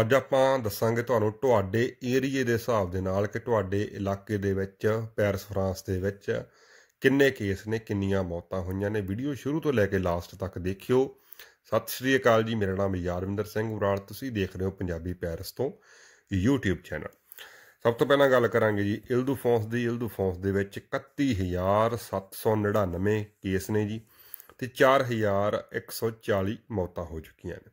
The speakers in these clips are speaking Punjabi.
ਅੱਜ ਆਪਾਂ ਦੱਸਾਂਗੇ ਤੁਹਾਨੂੰ ਤੁਹਾਡੇ ਏਰੀਏ ਦੇ ਹਿਸਾਬ ਦੇ ਨਾਲ ਕਿ ਤੁਹਾਡੇ ਇਲਾਕੇ ਦੇ ਵਿੱਚ ਪੈਰਿਸ ਫਰਾਂਸ ਦੇ ਵਿੱਚ ਕਿੰਨੇ ਕੇਸ ਨੇ ਕਿੰਨੀਆਂ ਮੌਤਾਂ ਹੋਈਆਂ ਨੇ ਵੀਡੀਓ ਸ਼ੁਰੂ ਤੋਂ ਲੈ ਕੇ ਲਾਸਟ ਤੱਕ ਦੇਖਿਓ ਸਤਿ ਸ਼੍ਰੀ ਅਕਾਲ ਜੀ ਮੇਰਾ ਨਾਮ ਯਾਰਵਿੰਦਰ ਸਿੰਘ ਉਰਾਲ ਤੁਸੀਂ ਦੇਖ ਰਹੇ ਹੋ ਪੰਜਾਬੀ ਪੈਰਿਸ ਤੋਂ YouTube ਚੈਨਲ ਸਭ ਤੋਂ ਪਹਿਲਾਂ ਗੱਲ ਕਰਾਂਗੇ ਜੀ ਫੌਂਸ ਦੀ ਫੌਂਸ ਦੇ ਵਿੱਚ 31799 ਕੇਸ ਨੇ ਜੀ ਤੇ 4140 ਮੌਤਾਂ ਹੋ ਚੁੱਕੀਆਂ ਨੇ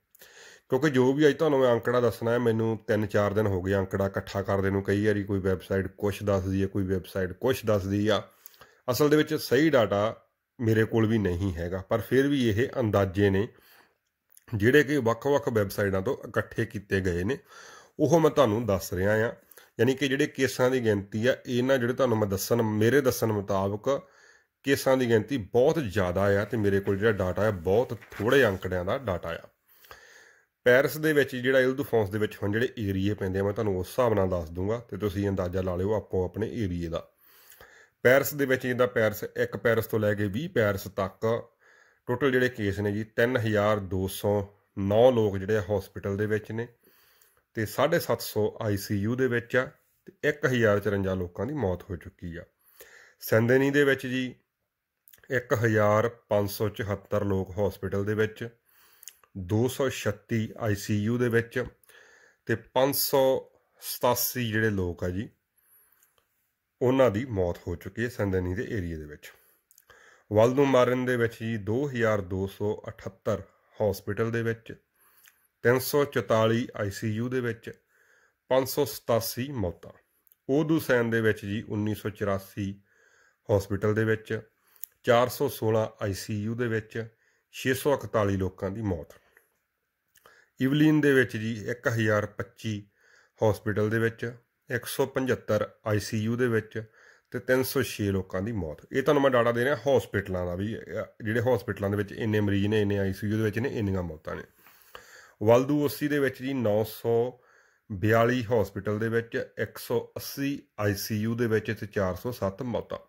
ਕਿਉਂਕਿ ਜੋ ਵੀ ਅੱਜ ਤੁਹਾਨੂੰ ਮੈਂ ਅੰਕੜਾ ਦੱਸਣਾ ਹੈ ਮੈਨੂੰ 3-4 ਦਿਨ ਹੋ ਗਏ ਅੰਕੜਾ ਇਕੱਠਾ ਕਰਦੇ ਨੂੰ ਕਈ ਵਾਰੀ ਕੋਈ ਵੈਬਸਾਈਟ ਕੁਝ ਦੱਸਦੀ ਹੈ ਕੋਈ ਵੈਬਸਾਈਟ ਕੁਝ ਦੱਸਦੀ ਆ ਅਸਲ ਦੇ ਵਿੱਚ ਸਹੀ ਡਾਟਾ ਮੇਰੇ ਕੋਲ ਵੀ ਨਹੀਂ ਹੈਗਾ ਪਰ ਫਿਰ ਵੀ ਇਹ ਅੰਦਾਜ਼ੇ ਨੇ ਜਿਹੜੇ ਕਿ ਵੱਖ-ਵੱਖ ਵੈਬਸਾਈਟਾਂ ਤੋਂ ਇਕੱਠੇ ਕੀਤੇ ਗਏ ਨੇ ਉਹ ਮੈਂ ਤੁਹਾਨੂੰ ਦੱਸ ਰਿਹਾ ਆ ਯਾਨੀ ਕਿ ਜਿਹੜੇ ਕੇਸਾਂ ਦੀ ਗਿਣਤੀ ਆ ਇਹਨਾਂ ਜਿਹੜੇ ਤੁਹਾਨੂੰ ਮੈਂ ਦੱਸਣ ਮੇਰੇ ਦੱਸਣ ਮੁਤਾਬਕ ਕੇਸਾਂ ਦੀ ਗਿਣਤੀ ਬਹੁਤ ਜ਼ਿਆਦਾ ਆ ਤੇ ਮੇਰੇ ਕੋਲ ਜਿਹੜਾ ਡਾਟਾ ਆ ਬਹੁਤ ਥੋੜੇ ਅੰਕੜਿਆਂ ਦਾ ਡਾਟਾ ਆ ਪੈਰਿਸ ਦੇ ਵਿੱਚ ਜਿਹੜਾ ਇਲ ਦੁਫੌਂਸ ਦੇ ਵਿੱਚ ਹੁਣ ਜਿਹੜੇ ਏਰੀਏ ਪੈਂਦੇ ਆ ਮੈਂ ਤੁਹਾਨੂੰ ਉਸ ਹਿਸਾਬ ਨਾਲ ਦੱਸ ਦੂੰਗਾ ਤੇ ਤੁਸੀਂ ਅੰਦਾਜ਼ਾ ਲਾ ਲਿਓ ਆਪੋ ਆਪਣੇ ਏਰੀਏ ਦਾ ਪੈਰਿਸ ਦੇ ਵਿੱਚ ਜਿੰਦਾ ਪੈਰਿਸ ਇੱਕ ਪੈਰਿਸ ਤੋਂ ਲੈ ਕੇ 20 ਪੈਰਿਸ ਤੱਕ ਟੋਟਲ ਜਿਹੜੇ ਕੇਸ ਨੇ ਜੀ 3209 ਲੋਕ ਜਿਹੜੇ ਹਸਪੀਟਲ ਦੇ ਵਿੱਚ ਨੇ ਤੇ 750 ਆਈਸੀਯੂ ਦੇ ਵਿੱਚ ਆ ਤੇ 1054 ਲੋਕਾਂ ਦੀ ਮੌਤ ਹੋ ਚੁੱਕੀ ਆ ਸੈਂਦੇਨੀ ਦੇ ਵਿੱਚ ਜੀ 1574 ਲੋਕ ਹਸਪੀਟਲ ਦੇ ਵਿੱਚ 236 ਆਈਸੀਯੂ ਦੇ ਵਿੱਚ ਤੇ 587 ਜਿਹੜੇ ਲੋਕ ਆ ਜੀ ਉਹਨਾਂ ਦੀ ਮੌਤ ਹੋ ਚੁੱਕੀ ਹੈ ਸੰਦਨੀ ਦੇ ਏਰੀਆ ਦੇ ਵਿੱਚ ਵਲਦੂ ਮਾਰਨ ਦੇ ਵਿੱਚ ਜੀ 2278 ਹਸਪੀਟਲ ਦੇ ਵਿੱਚ 344 ਆਈਸੀਯੂ ਦੇ ਵਿੱਚ 587 ਮੌਤਾਂ ਉਦੋਂ ਸੈਨ ਦੇ ਵਿੱਚ ਜੀ 1984 ਹਸਪੀਟਲ ਦੇ ਵਿੱਚ 416 ਆਈਸੀਯੂ ਦੇ ਵਿੱਚ 641 ਲੋਕਾਂ ਦੀ ਮੌਤ ਇਵਲੀਨ ਦੇ ਵਿੱਚ ਜੀ 1025 ਹਸਪੀਟਲ ਦੇ ਵਿੱਚ 175 ਆਈਸੀਯੂ ਦੇ ਵਿੱਚ ਤੇ 306 ਲੋਕਾਂ ਦੀ ਮੌਤ ਇਹ ਤੁਹਾਨੂੰ ਮੈਂ ਡਾਟਾ ਦੇ ਰਿਹਾ ਹਸਪੀਟਲਾਂ ਦਾ ਵੀ ਜਿਹੜੇ ਹਸਪੀਟਲਾਂ ਦੇ ਵਿੱਚ ਇੰਨੇ ਮਰੀਜ਼ ਨੇ ਇੰਨੇ ਆਈਸੀਯੂ ਦੇ ਵਿੱਚ ਨੇ ਇੰਨੀਆਂ ਮੌਤਾਂ ਨੇ ਵਲਦੂਓਸੀ ਦੇ ਵਿੱਚ ਜੀ 942 ਹਸਪੀਟਲ ਦੇ ਵਿੱਚ 180 ਆਈਸੀਯੂ ਦੇ ਵਿੱਚ ਤੇ 407 ਮੌਤਾਂ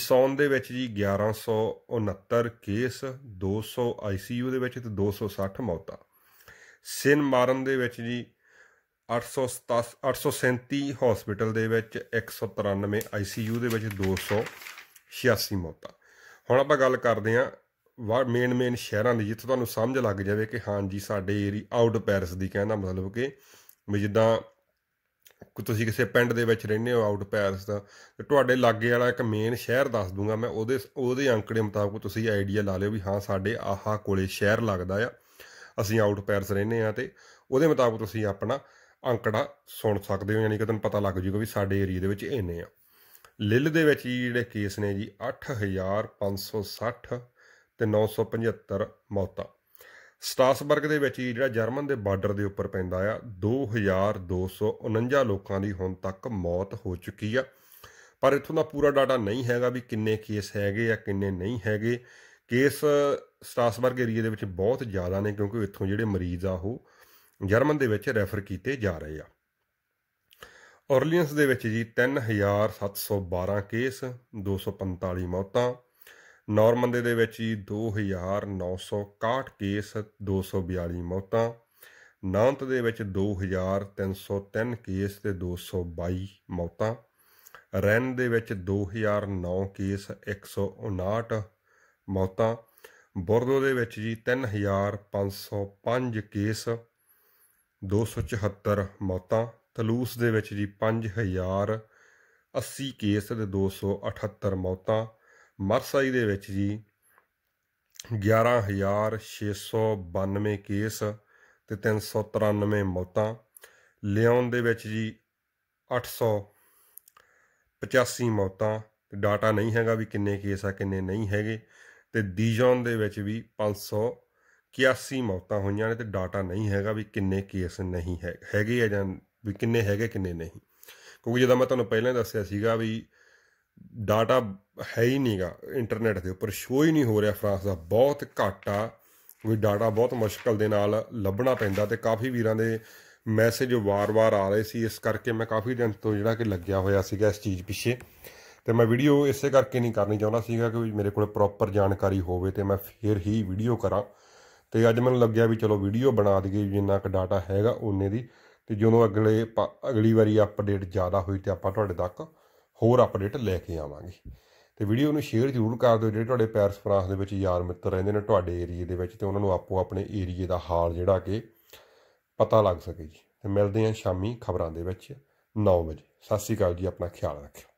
ਇਸੌਨ ਦੇ ਵਿੱਚ ਜੀ 1169 ਕੇਸ 200 ਆਈਸੀਯੂ ਦੇ ਵਿੱਚ ਤੇ 260 ਮੌਤਾਂ ਸਿਨ ਮਾਰਨ ਦੇ ਵਿੱਚ ਜੀ 817 837 ਹਸਪੀਟਲ ਦੇ ਵਿੱਚ 193 ਆਈਸੀਯੂ ਦੇ ਵਿੱਚ 286 ਮੌਤਾਂ ਹੁਣ ਆਪਾਂ ਗੱਲ ਕਰਦੇ ਆਂ ਮੇਨ ਮੇਨ ਸ਼ਹਿਰਾਂ ਦੀ ਜਿੱਥੇ ਤੁਹਾਨੂੰ ਸਮਝ ਲੱਗ ਜਾਵੇ ਕਿ ਹਾਂ ਜੀ ਸਾਡੇ ਏਰੀ ਆਊਟ ਪੈਰਿਸ ਦੀ ਕਹਿੰਦਾ ਮਤਲਬ ਕਿ ਵੀ ਜਿੱਦਾਂ ਤੁਸੀਂ ਕਿਸੇ ਪਿੰਡ ਦੇ ਵਿੱਚ ਰਹਿੰਦੇ ਹੋ ਆਊਟ ਪੈਰਸ ਦਾ ਤੇ ਤੁਹਾਡੇ ਲਾਗੇ ਵਾਲਾ ਇੱਕ ਮੇਨ ਸ਼ਹਿਰ ਦੱਸ ਦੂੰਗਾ ਮੈਂ ਉਹਦੇ ਉਹਦੇ ਅੰਕੜੇ ਮੁਤਾਬਕ ਤੁਸੀਂ ਆਈਡੀਆ ਲਾ ਲਿਓ ਵੀ ਹਾਂ ਸਾਡੇ ਆਹਾ ਕੋਲੇ ਸ਼ਹਿਰ ਲੱਗਦਾ ਆ ਅਸੀਂ ਆਊਟ ਪੈਰਸ ਰਹਿੰਦੇ ਆ ਤੇ ਉਹਦੇ ਮੁਤਾਬਕ ਤੁਸੀਂ ਆਪਣਾ ਅੰਕੜਾ ਸੁਣ ਸਕਦੇ ਹੋ ਯਾਨੀ ਕਿ ਤੁਹਾਨੂੰ ਪਤਾ ਲੱਗ ਜੂਗਾ ਵੀ ਸਾਡੇ ਏਰੀਆ ਦੇ ਵਿੱਚ ਇੰਨੇ ਆ ਲਿੱਲ ਦੇ ਵਿੱਚ ਜਿਹੜੇ ਕੇਸ ਨੇ ਜੀ 8560 ਤੇ 975 ਮੌਤਾਂ ਸਟਾਸਬਰਗ ਦੇ ਵਿੱਚ ਜਿਹੜਾ ਜਰਮਨ ਦੇ ਬਾਰਡਰ ਦੇ ਉੱਪਰ ਪੈਂਦਾ ਆ 2249 ਲੋਕਾਂ ਦੀ ਹੁਣ ਤੱਕ ਮੌਤ ਹੋ ਚੁੱਕੀ ਆ ਪਰ ਇਥੋਂ ਦਾ ਪੂਰਾ ਡਾਟਾ ਨਹੀਂ ਹੈਗਾ ਵੀ ਕਿੰਨੇ ਕੇਸ ਹੈਗੇ ਆ ਕਿੰਨੇ ਨਹੀਂ ਹੈਗੇ ਕੇਸ ਸਟਾਸਬਰਗ ਏਰੀਆ ਦੇ ਵਿੱਚ ਬਹੁਤ ਜ਼ਿਆਦਾ ਨੇ ਕਿਉਂਕਿ ਇੱਥੋਂ ਜਿਹੜੇ ਮਰੀਜ਼ ਆ ਉਹ ਜਰਮਨ ਦੇ ਵਿੱਚ ਰੈਫਰ ਕੀਤੇ ਜਾ ਰਹੇ ਆ ਔਰਲੀਅਨਸ ਦੇ ਵਿੱਚ ਜੀ 3712 ਕੇਸ 245 ਮੌਤਾਂ ਨਾਰਮੰਦੇ ਦੇ ਵਿੱਚ ਜੀ 2961 ਕੇਸ 242 ਮੌਤਾਂ ਨਾਂਤ ਦੇ ਵਿੱਚ 2303 ਕੇਸ ਤੇ 222 ਮੌਤਾਂ ਰੈਨ ਦੇ ਵਿੱਚ 2009 ਕੇਸ 159 ਮੌਤਾਂ ਬੋਰਡੋ ਦੇ ਵਿੱਚ ਜੀ 3505 ਕੇਸ 274 ਮੌਤਾਂ ਤਲੂਸ ਦੇ ਵਿੱਚ ਜੀ 5080 ਕੇਸ ਤੇ 278 ਮੌਤਾਂ ਮਰਸਾਈ ਦੇ ਵਿੱਚ ਜੀ 11692 ਕੇਸ ਤੇ 393 ਮੌਤਾਂ ਲਿਓਨ ਦੇ ਵਿੱਚ ਜੀ 885 ਮੌਤਾਂ ਡਾਟਾ ਨਹੀਂ ਹੈਗਾ ਵੀ ਕਿੰਨੇ ਕੇਸ ਆ ਕਿੰਨੇ ਨਹੀਂ ਹੈਗੇ ਤੇ ਡੀਜੋਨ ਦੇ ਵਿੱਚ ਵੀ 581 ਮੌਤਾਂ ਹੋਈਆਂ ਨੇ ਤੇ ਡਾਟਾ ਨਹੀਂ ਹੈਗਾ ਵੀ ਕਿੰਨੇ ਕੇਸ ਨਹੀਂ ਹੈ ਹੈਗੇ ਆ ਜਾਂ ਵੀ ਕਿੰਨੇ ਹੈਗੇ ਕਿੰਨੇ ਨਹੀਂ ਕਿਉਂਕਿ ਜਦੋਂ ਮੈਂ ਤੁਹਾਨੂੰ ਪਹਿਲਾਂ ਦੱਸਿਆ ਸੀਗਾ ਵੀ ਡਾਟਾ ਹੈ ਹੀ ਨਹੀਂਗਾ ਇੰਟਰਨੈਟ ਦੇ ਉੱਪਰ ਸ਼ੋ ਹੀ ਨਹੀਂ ਹੋ ਰਿਹਾ ਫਰਾਂਸ ਦਾ ਬਹੁਤ ਘੱਟ ਆ ਵੀ ਡਾਟਾ ਬਹੁਤ ਮੁਸ਼ਕਲ ਦੇ ਨਾਲ ਲੱਭਣਾ ਪੈਂਦਾ ਤੇ ਕਾਫੀ ਵੀਰਾਂ ਦੇ ਮੈਸੇਜ ਵਾਰ-ਵਾਰ ਆ ਰਹੇ ਸੀ ਇਸ ਕਰਕੇ ਮੈਂ ਕਾਫੀ ਦਿਨ ਤੋਂ ਜਿਹੜਾ ਕਿ ਲੱਗਿਆ ਹੋਇਆ ਸੀਗਾ ਇਸ ਚੀਜ਼ ਪਿੱਛੇ ਤੇ ਮੈਂ ਵੀਡੀਓ ਇਸੇ ਕਰਕੇ ਨਹੀਂ ਕਰਨੀ ਚਾਹੁੰਦਾ ਸੀਗਾ ਕਿ ਮੇਰੇ ਕੋਲ ਪ੍ਰੋਪਰ ਜਾਣਕਾਰੀ ਹੋਵੇ ਤੇ ਮੈਂ ਫੇਰ ਹੀ ਵੀਡੀਓ ਕਰਾਂ ਤੇ ਅੱਜ ਮੈਨੂੰ ਲੱਗਿਆ ਵੀ ਚਲੋ ਵੀਡੀਓ ਬਣਾ ਦਈਏ ਜਿੰਨਾ ਕੁ ਡਾਟਾ ਹੈਗਾ ਉਹਨੇ ਦੀ ਤੇ ਜਦੋਂ ਅਗਲੇ ਅਗਲੀ ਵਾਰੀ ਅਪਡੇਟ ਜ਼ਿਆਦਾ ਹੋਈ ਤੇ ਆਪਾਂ ਤੁਹਾਡੇ ਤੱਕ ਹੋਰ ਅਪਡੇਟ ਲੈ ਕੇ ਆਵਾਂਗੇ ਤੇ ਵੀਡੀਓ ਨੂੰ ਸ਼ੇਅਰ ਜ਼ਰੂਰ ਕਰ ਦਿਓ ਜਿਹੜੇ ਤੁਹਾਡੇ ਪੈਰਸ ਫਰਾਂਸ ਦੇ ਵਿੱਚ ਯਾਰ ਮਿੱਤਰ ਰਹਿੰਦੇ ਨੇ ਤੁਹਾਡੇ ਏਰੀਏ ਦੇ ਵਿੱਚ ਤੇ ਉਹਨਾਂ ਨੂੰ ਆਪੋ ਆਪਣੇ ਏਰੀਏ ਦਾ ਹਾਲ ਜਿਹੜਾ ਕਿ ਪਤਾ ਲੱਗ ਸਕੇ ਜੀ ਤੇ ਮਿਲਦੇ ਆਂ ਸ਼ਾਮੀ ਖਬਰਾਂ ਦੇ ਵਿੱਚ 9 ਵਜੇ ਸਤਿ ਸ਼੍ਰੀ ਅਕਾਲ ਜੀ ਆਪਣਾ ਖਿਆਲ ਰੱਖਿਓ